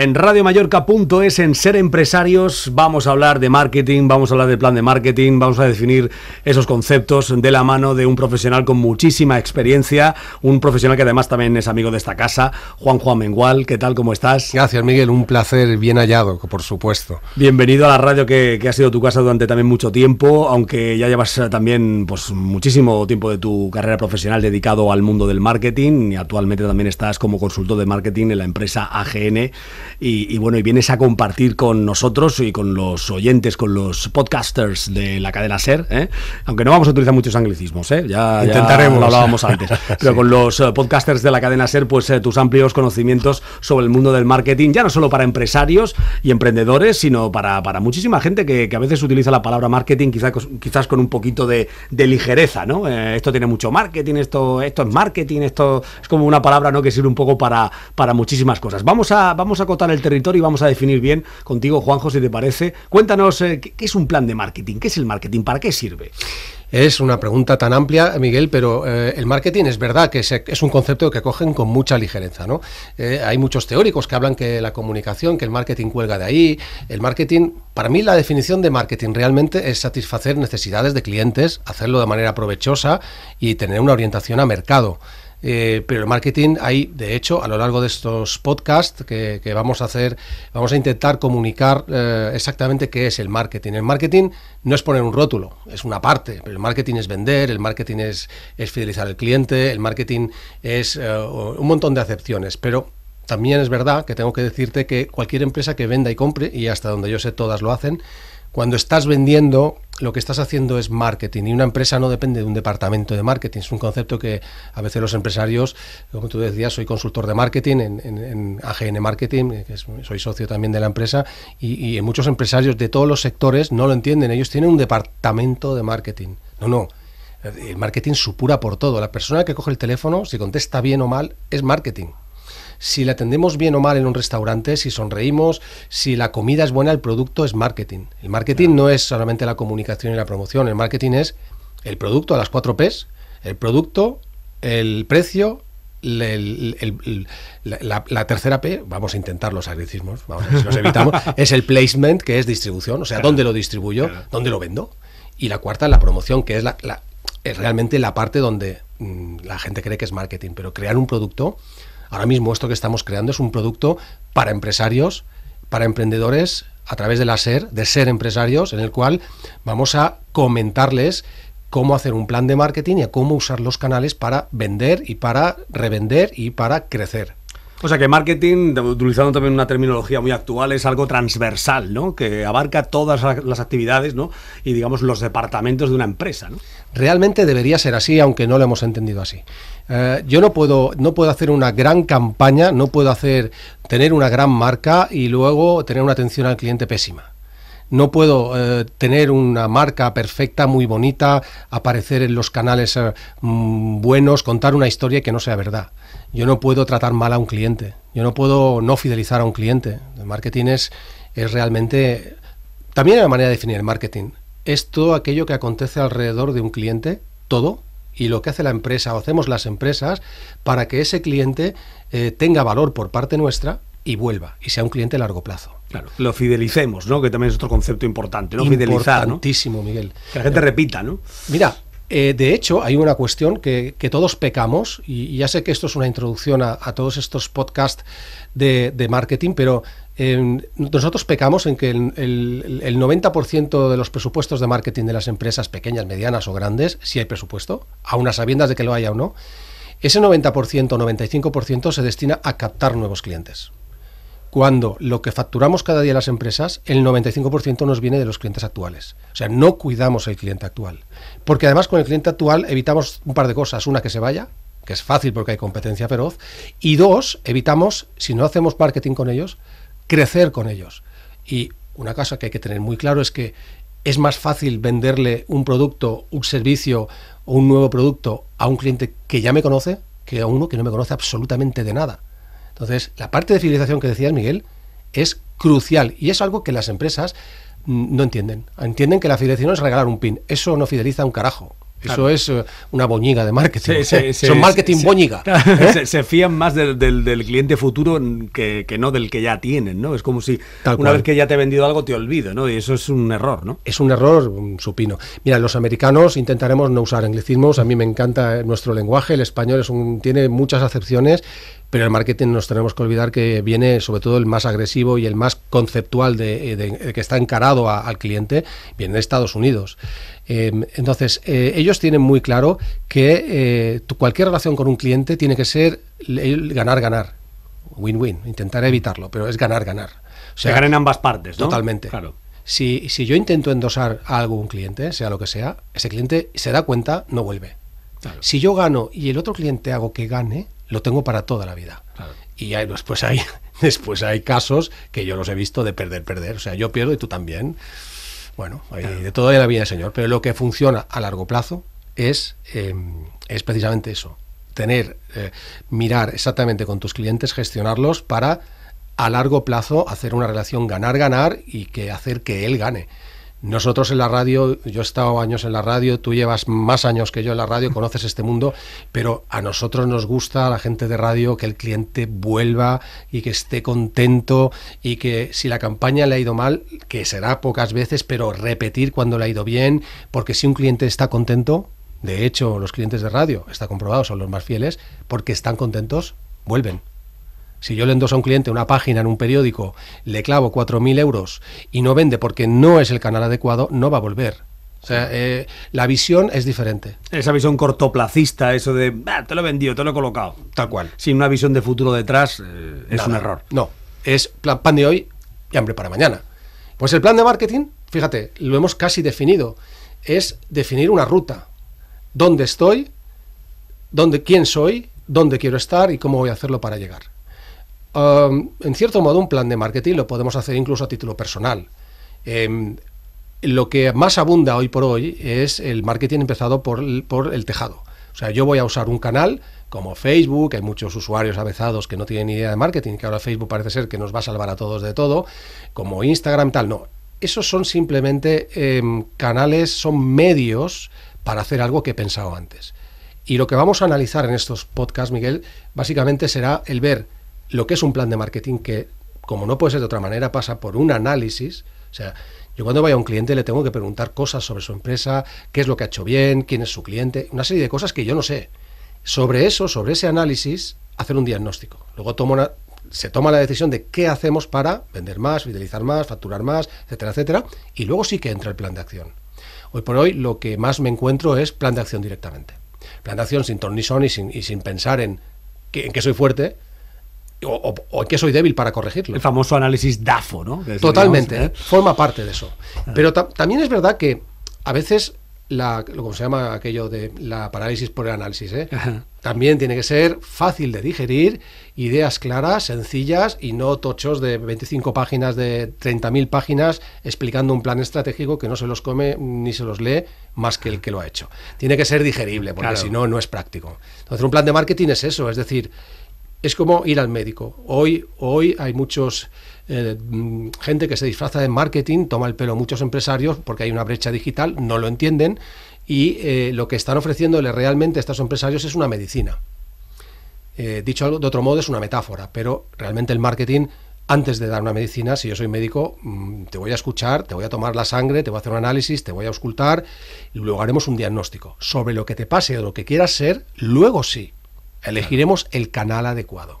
En Radio radiomallorca.es, en Ser Empresarios, vamos a hablar de marketing, vamos a hablar del plan de marketing, vamos a definir esos conceptos de la mano de un profesional con muchísima experiencia, un profesional que además también es amigo de esta casa, Juan Juan Mengual. ¿Qué tal? ¿Cómo estás? Gracias, Miguel. Un placer, bien hallado, por supuesto. Bienvenido a la radio que, ha sido tu casa durante también mucho tiempo, aunque ya llevas eh, también pues, muchísimo tiempo de tu carrera profesional dedicado al mundo del marketing y actualmente también estás como consultor de marketing en la empresa AGN. Y, bueno, y vienes a compartir con nosotros y con los oyentes, con los podcasters de la cadena SER, ¿eh? aunque no vamos a utilizar muchos anglicismos, ¿eh? ya, Intentaremos. lo hablábamos antes, pero con los eh, podcasters de la cadena SER, pues tus amplios conocimientos sobre el mundo del marketing, ya no solo para empresarios y emprendedores, sino para, muchísima gente que, a veces utiliza la palabra marketing quizás, quizás con un poquito de, ligereza, ¿no? esto tiene mucho marketing, esto, esto es marketing, esto es como una palabra ¿no? que sirve un poco para, para muchísimas cosas. Vamos a, vamos a cotar el territorio y vamos a definir bien contigo, Juanjo, si te parece. Cuéntanos, eh, ¿qué, es un plan de marketing? ¿Qué es el marketing? ¿Para qué sirve? Es una pregunta tan amplia, Miguel, pero eh, el marketing es verdad que es un concepto que cogen con mucha ligereza. ¿no? Eh, hay muchos teóricos que hablan que la comunicación, que el marketing cuelga de ahí. El marketing, para mí la definición de marketing realmente es satisfacer necesidades de clientes, hacerlo de manera provechosa y tener una orientación a mercado. Eh, pero el marketing hay, de hecho, a lo largo de estos podcasts que, vamos a hacer, vamos a intentar comunicar eh, exactamente qué es el marketing. El marketing no es poner un rótulo, es una parte, pero el marketing es vender, el marketing es, es fidelizar al cliente, el marketing es eh, un montón de acepciones, pero también es verdad que tengo que decirte que cualquier empresa que venda y compre, y hasta donde yo sé todas lo hacen, cuando estás vendiendo lo que estás haciendo es marketing y una empresa no depende de un departamento de marketing. Es un concepto que a veces los empresarios, como tú decías, soy consultor de marketing en, AGN Marketing, soy socio también de la empresa, y, muchos empresarios de todos los sectores no lo entienden. Ellos tienen un departamento de marketing. No, no. El marketing supura por todo. La persona que coge el teléfono, si contesta bien o mal, es marketing si la atendemos bien o mal en un restaurante, si sonreímos, si la comida es buena, el producto es marketing. El marketing no es solamente la comunicación y la promoción, el marketing es el producto a las cuatro P's, el producto, el precio, la, tercera P, vamos a intentar los anglicismos, vamos a si evitamos, es el placement, que es distribución, o sea, dónde lo distribuyo, dónde lo vendo. Y la cuarta, la promoción, que es, la, es realmente la parte donde mm, la gente cree que es marketing, pero crear un producto Ahora mismo esto que estamos creando es un producto para empresarios, para emprendedores, a través de la SER, de ser empresarios, en el cual vamos a comentarles cómo hacer un plan de marketing y a cómo usar los canales para vender y para revender y para crecer. O sea que marketing, utilizando también una terminología muy actual, es algo transversal, ¿no? Que abarca todas las actividades, ¿no? Y digamos los departamentos de una empresa, Realmente debería ser así, aunque no lo hemos entendido así. Eh, yo no puedo, no puedo hacer una gran campaña, no puedo hacer tener una gran marca y luego tener una atención al cliente pésima no puedo eh, tener una marca perfecta, muy bonita, aparecer en los canales eh, mm, buenos, contar una historia que no sea verdad. Yo no puedo tratar mal a un cliente, yo no puedo no fidelizar a un cliente. El marketing es, realmente, también hay una manera de definir el marketing, es todo aquello que acontece alrededor de un cliente, todo, y lo que hace la empresa o hacemos las empresas para que ese cliente eh, tenga valor por parte nuestra y vuelva y sea un cliente a largo plazo. Claro, lo fidelicemos, ¿no? Que también es otro concepto importante, ¿no? Fidelizar, ¿no? Miguel. Que la gente repita, ¿no? Mira, eh, de hecho, hay una cuestión que, todos pecamos, y, ya sé que esto es una introducción a, todos estos podcasts de, marketing, pero em, nosotros pecamos en que el, 90% de los presupuestos de marketing de las empresas pequeñas, medianas o grandes, si hay presupuesto, a sabiendas de que lo haya o no, ese 90% o 95% se destina a captar nuevos clientes cuando lo que facturamos cada día las empresas, el 95% nos viene de los clientes actuales. O sea, no cuidamos el cliente actual. Porque además con el cliente actual evitamos un par de cosas. Una, que se vaya, que es fácil porque hay competencia feroz. Y dos, evitamos, si no hacemos marketing con ellos, crecer con ellos. Y una cosa que hay que tener muy claro es que es más fácil venderle un producto, un servicio o un nuevo producto a un cliente que ya me conoce que a uno que no me conoce absolutamente de nada. Entonces, la parte de fidelización que decías, Miguel, es crucial y es algo que las empresas no entienden. Entienden que la fidelización es regalar un pin. Eso no fideliza un carajo. Eso es eh, una boñiga de marketing. Son marketing boñiga. Se, fían más del, cliente futuro que, no del que ya tienen, ¿no? Es como si una vez que ya te he vendido algo te olvido, ¿no? Y eso es un error, ¿no? Es un error mm, supino. Mira, los americanos intentaremos no usar anglicismos. A mí me encanta eh, nuestro lenguaje. El español es un, tiene muchas acepciones pero el marketing nos tenemos que olvidar que viene sobre todo el más agresivo y el más conceptual de, eh, eh, que está encarado al cliente, viene de Estados Unidos. Em, entonces, eh, ellos tienen muy claro que cualquier relación con un cliente tiene que ser ganar-ganar, win-win, intentar evitarlo, pero es ganar-ganar. O sea, ambas partes, ¿no? Totalmente. Claro. Si, yo intento endosar a algún cliente, sea lo que sea, ese cliente se da cuenta, no vuelve. Si yo gano y el otro cliente hago que gane, lo tengo para toda la vida. Y después, hay, después hay casos que yo los he visto de perder, perder. O sea, yo pierdo y tú también. Bueno, de todo en la vida Señor. Pero lo que funciona a largo plazo es, em, es precisamente eso. Tener, eh, mirar exactamente con tus clientes, gestionarlos para a largo plazo hacer una relación ganar-ganar y que hacer que él gane. Nosotros en la radio, yo he estado años en la radio, tú llevas más años que yo en la radio, conoces este mundo, pero a nosotros nos gusta, a la gente de radio, que el cliente vuelva y que esté contento y que si la campaña le ha ido mal, que será pocas veces, pero repetir cuando le ha ido bien, porque si un cliente está contento, de hecho los clientes de radio, está comprobado, son los más fieles, porque están contentos, vuelven. Si yo le endoso a un cliente una página en un periódico, le clavo 4.000 euros y no vende porque no es el canal adecuado, no va a volver. O sea, eh, la visión es diferente. Esa visión cortoplacista, eso de, ah, te lo he vendido, te lo he colocado. Tal cual. Sin una visión de futuro detrás, eh, es un error. No, es plan, pan de hoy y hambre para mañana. Pues el plan de marketing, fíjate, lo hemos casi definido. Es definir una ruta. ¿Dónde estoy? ¿Dónde, ¿Quién soy? ¿Dónde quiero estar? ¿Y cómo voy a hacerlo para llegar? en cierto modo, un plan de marketing lo podemos hacer incluso a título personal. Em, lo que más abunda hoy por hoy es el marketing empezado por el, tejado. O sea, yo voy a usar un canal como Facebook, hay muchos usuarios avezados que no tienen idea de marketing, que ahora Facebook parece ser que nos va a salvar a todos de todo, como Instagram, tal, no. Esos son simplemente em, canales, son medios para hacer algo que he pensado antes. Y lo que vamos a analizar en estos podcasts, Miguel, básicamente será el ver lo que es un plan de marketing que, como no puede ser de otra manera, pasa por un análisis. O sea, yo cuando vaya a un cliente le tengo que preguntar cosas sobre su empresa, qué es lo que ha hecho bien, quién es su cliente, una serie de cosas que yo no sé. Sobre eso, sobre ese análisis, hacer un diagnóstico. Luego tomo se toma la decisión de qué hacemos para vender más, fidelizar más, facturar más, etcétera, etcétera. Y luego sí que entra el plan de acción. Hoy por hoy lo que más me encuentro es plan de acción directamente. Plan de acción sin tornisón y sin, y sin pensar en, que, en qué soy fuerte, o, que soy débil para corregirlo. El famoso análisis DAFO, ¿no? Totalmente, ¿eh? ¿eh? forma parte de eso. Ah. Pero también es verdad que a veces, lo como se llama aquello de la parálisis por el análisis, ¿eh? también tiene que ser fácil de digerir, ideas claras, sencillas y no tochos de 25 páginas, de 30.000 páginas explicando un plan estratégico que no se los come ni se los lee más que el que lo ha hecho. Tiene que ser digerible, porque si no, no es práctico. Entonces, un plan de marketing es eso, es decir, es como ir al médico. Hoy, hoy hay muchos eh, mm, gente que se disfraza de marketing, toma el pelo muchos empresarios porque hay una brecha digital, no lo entienden y eh, lo que están ofreciéndole realmente a estos empresarios es una medicina. Eh, dicho de otro modo, es una metáfora, pero realmente el marketing, antes de dar una medicina, si yo soy médico, mm, te voy a escuchar, te voy a tomar la sangre, te voy a hacer un análisis, te voy a auscultar y luego haremos un diagnóstico. Sobre lo que te pase o lo que quieras ser, luego sí, Elegiremos el canal adecuado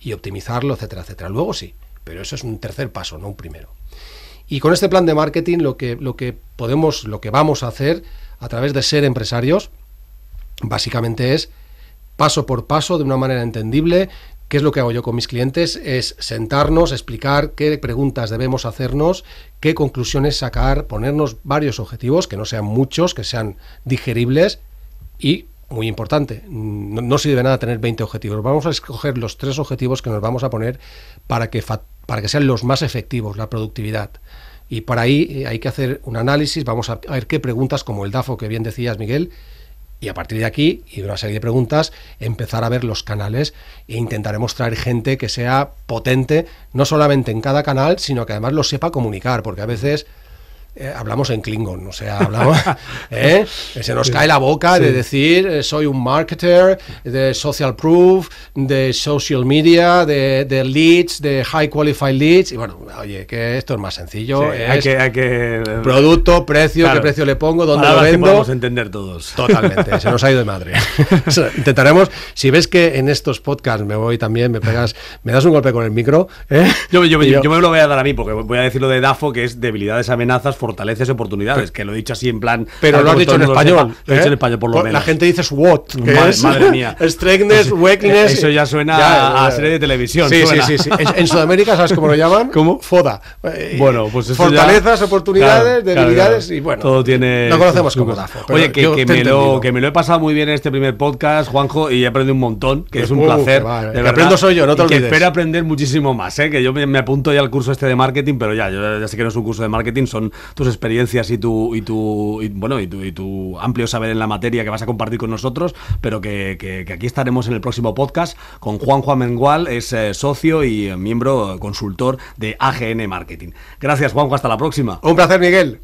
y optimizarlo, etcétera, etcétera. Luego sí, pero eso es un tercer paso, no un primero. Y con este plan de marketing lo que, lo que podemos, lo que vamos a hacer a través de ser empresarios, básicamente es paso por paso, de una manera entendible, ¿Qué es lo que hago yo con mis clientes? Es sentarnos, explicar qué preguntas debemos hacernos, qué conclusiones sacar, ponernos varios objetivos, que no sean muchos, que sean digeribles y muy importante. No, no, sirve nada tener 20 objetivos. Vamos a escoger los tres objetivos que nos vamos a poner para que, para que sean los más efectivos, la productividad. Y por ahí eh, hay que hacer un análisis, vamos a ver qué preguntas, como el DAFO que bien decías, Miguel, y a partir de aquí, y de una serie de preguntas, empezar a ver los canales e intentaremos traer gente que sea potente, no solamente en cada canal, sino que además lo sepa comunicar, porque a veces eh, hablamos en Klingon, o sea, hablamos, ¿eh? se nos cae la boca de decir eh, soy un marketer, de social proof, de social media, de, leads, de high qualified leads, y bueno, oye, que esto es más sencillo, hay que, hay que... producto, precio, qué precio le pongo, dónde lo vendo. podemos entender todos. Totalmente, se nos ha ido de madre. intentaremos, si ves que en estos podcasts me voy también, me pegas, me das un golpe con el micro. Yo, yo, yo, yo, me lo voy a dar a mí, porque voy a decir lo de DAFO, que es debilidades, amenazas, fortalezas y oportunidades, que lo he dicho así en plan. Pero lo has dicho en español. Lo he dicho en ¿Eh? español, por lo menos. La gente dice what Madre, mía. Strengthness, weakness. Eso ya suena a serie de televisión. Sí, sí, sí, En Sudamérica, ¿sabes cómo lo llaman? ¿Cómo? FODA. Eh, bueno, pues eso Fortalezas, oportunidades, debilidades y bueno. Todo tiene. No conocemos como Oye, que, me lo, que me lo he pasado muy bien en este primer podcast, Juanjo, y he aprendido un montón, que es un placer. Que aprendo soy yo, no te olvides. Que espero aprender muchísimo más, ¿eh? que yo me, apunto ya al curso este de marketing, pero ya, yo ya sé que no es un curso de marketing, son tus experiencias y tu, y tu, bueno, y tu, amplio saber en la materia que vas a compartir con nosotros, pero que, aquí estaremos en el próximo podcast con Juan Juan Mengual, es eh, socio y miembro consultor de AGN Marketing. Gracias, Juanjo, hasta la próxima. Un placer, Miguel.